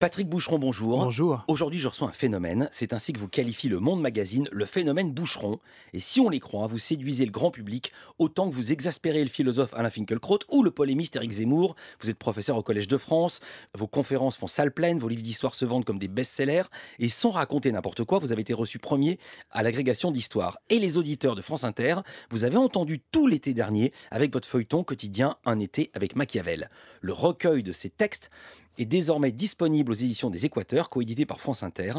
Patrick Boucheron, bonjour. Bonjour. Aujourd'hui, je reçois un phénomène. C'est ainsi que vous qualifiez le Monde Magazine, le phénomène Boucheron. Et si on les croit, vous séduisez le grand public autant que vous exaspérez le philosophe Alain Finkielkraut ou le polémiste Eric Zemmour. Vous êtes professeur au Collège de France. Vos conférences font salle pleine. Vos livres d'histoire se vendent comme des best-sellers. Et sans raconter n'importe quoi, vous avez été reçu premier à l'agrégation d'histoire. Et les auditeurs de France Inter, vous avez entendu tout l'été dernier avec votre feuilleton quotidien Un été avec Machiavel. Le recueil de ces textes est désormais disponible aux éditions des Équateurs, coédité par France Inter.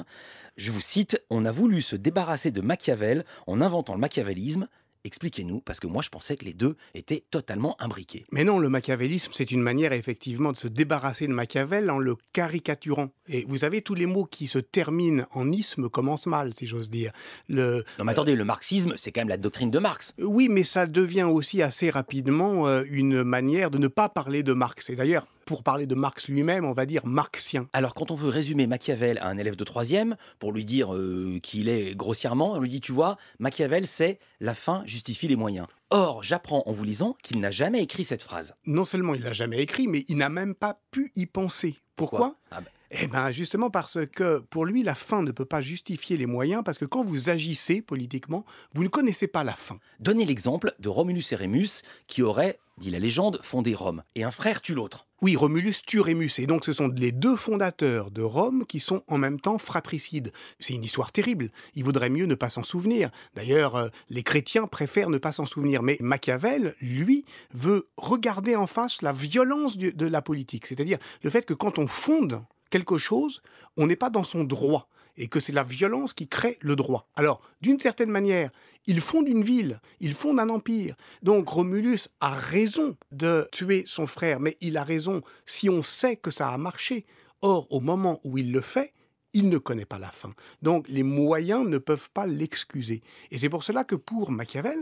Je vous cite On a voulu se débarrasser de Machiavel en inventant le machiavélisme. Expliquez-nous, parce que moi je pensais que les deux étaient totalement imbriqués. Mais non, le machiavélisme, c'est une manière effectivement de se débarrasser de Machiavel en le caricaturant. Et vous avez tous les mots qui se terminent en isme commencent mal, si j'ose dire. Le, non mais attendez, le marxisme, c'est quand même la doctrine de Marx. Oui, mais ça devient aussi assez rapidement euh, une manière de ne pas parler de Marx. Et d'ailleurs, pour parler de Marx lui-même, on va dire marxien. Alors quand on veut résumer Machiavel à un élève de troisième, pour lui dire euh, qu'il est grossièrement, on lui dit, tu vois, Machiavel, c'est la fin justifie les moyens. Or, j'apprends en vous lisant qu'il n'a jamais écrit cette phrase. Non seulement il l'a jamais écrit, mais il n'a même pas pu y penser. Pourquoi, ah ben, eh bien, justement parce que pour lui, la fin ne peut pas justifier les moyens, parce que quand vous agissez politiquement, vous ne connaissez pas la fin. Donnez l'exemple de Romulus et Rémus, qui auraient, dit la légende, fondé Rome, et un frère tue l'autre. Oui, Romulus tue Rémus, et donc ce sont les deux fondateurs de Rome qui sont en même temps fratricides. C'est une histoire terrible, il vaudrait mieux ne pas s'en souvenir. D'ailleurs, euh, les chrétiens préfèrent ne pas s'en souvenir, mais Machiavel, lui, veut regarder en face la violence de la politique, c'est-à-dire le fait que quand on fonde quelque chose, on n'est pas dans son droit et que c'est la violence qui crée le droit. Alors, d'une certaine manière, ils fondent une ville, ils fondent un empire. Donc Romulus a raison de tuer son frère, mais il a raison si on sait que ça a marché. Or, au moment où il le fait, il ne connaît pas la fin. Donc les moyens ne peuvent pas l'excuser. Et c'est pour cela que pour Machiavel,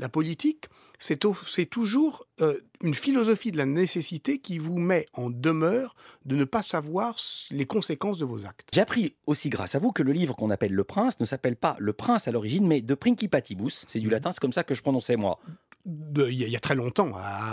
la politique, c'est toujours euh, une philosophie de la nécessité qui vous met en demeure de ne pas savoir les conséquences de vos actes. J'ai appris aussi grâce à vous que le livre qu'on appelle Le Prince ne s'appelle pas Le Prince à l'origine, mais De Principatibus. C'est du mhm. latin, c'est comme ça que je prononçais moi. Il y, a très longtemps,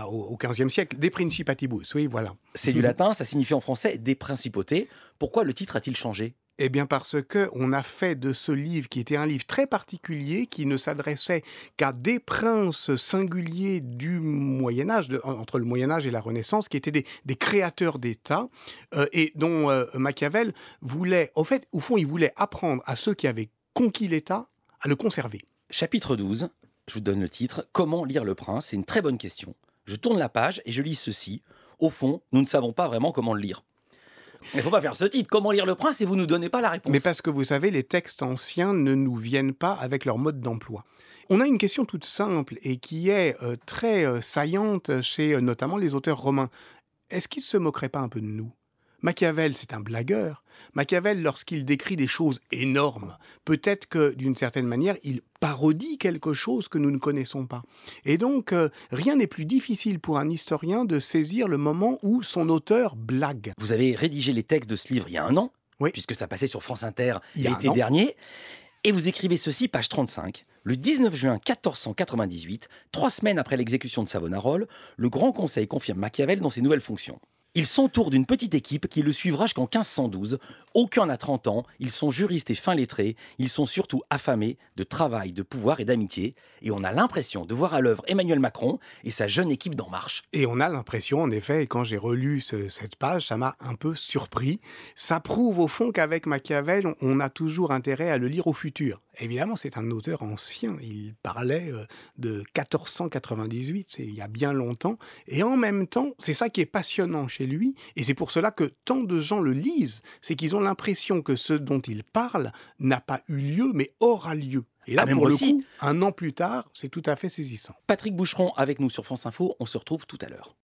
au XVe siècle, des Principatibus, oui, voilà. C'est du mhm. latin, ça signifie en français des principautés. Pourquoi le titre a-t-il changé eh bien parce que on a fait de ce livre qui était un livre très particulier qui ne s'adressait qu'à des princes singuliers du Moyen Âge, entre le Moyen Âge et la Renaissance, qui étaient des, créateurs d'État euh, et dont euh, Machiavel voulait, au fait, au fond, il voulait apprendre à ceux qui avaient conquis l'État à le conserver. Chapitre 12, je vous donne le titre, Comment lire le prince C'est une très bonne question. Je tourne la page et je lis ceci. Au fond, nous ne savons pas vraiment comment le lire. Mais faut pas faire ce titre. Comment lire le prince et vous nous donnez pas la réponse Mais parce que vous savez, les textes anciens ne nous viennent pas avec leur mode d'emploi. On a une question toute simple et qui est euh, très euh, saillante chez euh, notamment les auteurs romains. Est-ce qu'ils se moqueraient pas un peu de nous Machiavel, c'est un blagueur. Machiavel, lorsqu'il décrit des choses énormes, peut-être que d'une certaine manière, il parodie quelque chose que nous ne connaissons pas. Et donc, euh, rien n'est plus difficile pour un historien de saisir le moment où son auteur blague. Vous avez rédigé les textes de ce livre il y a un an, puisque ça passait sur France Inter l'été dernier. Et vous écrivez ceci, page 35. Le 19 juin 1498, trois semaines après l'exécution de Savonarole, le Grand Conseil confirme Machiavel dans ses nouvelles fonctions. Il s'entourent d'une petite équipe qui le suivra jusqu'en 1512. Aucun n'a 30 ans, ils sont juristes et fins lettrés, ils sont surtout affamés de travail, de pouvoir et d'amitié. Et on a l'impression de voir à l'œuvre Emmanuel Macron et sa jeune équipe d'En Marche. Et on a l'impression, en effet, et quand j'ai relu cette page, ça m'a un peu surpris. Ça prouve au fond qu'avec Machiavel, on, a toujours intérêt à le lire au futur. Évidemment, c'est un auteur ancien. Il parlait euh, de 1498, il y a bien longtemps. Et en même temps, c'est ça qui est passionnant chez lui, et c'est pour cela que tant de gens le lisent, c'est qu'ils ont l'impression que ce dont il parle n'a pas eu lieu, mais aura lieu. Et là, ah, pour le aussi, coup, un an plus tard, c'est tout à fait saisissant. Patrick Boucheron avec nous sur France Info, on se retrouve tout à l'heure.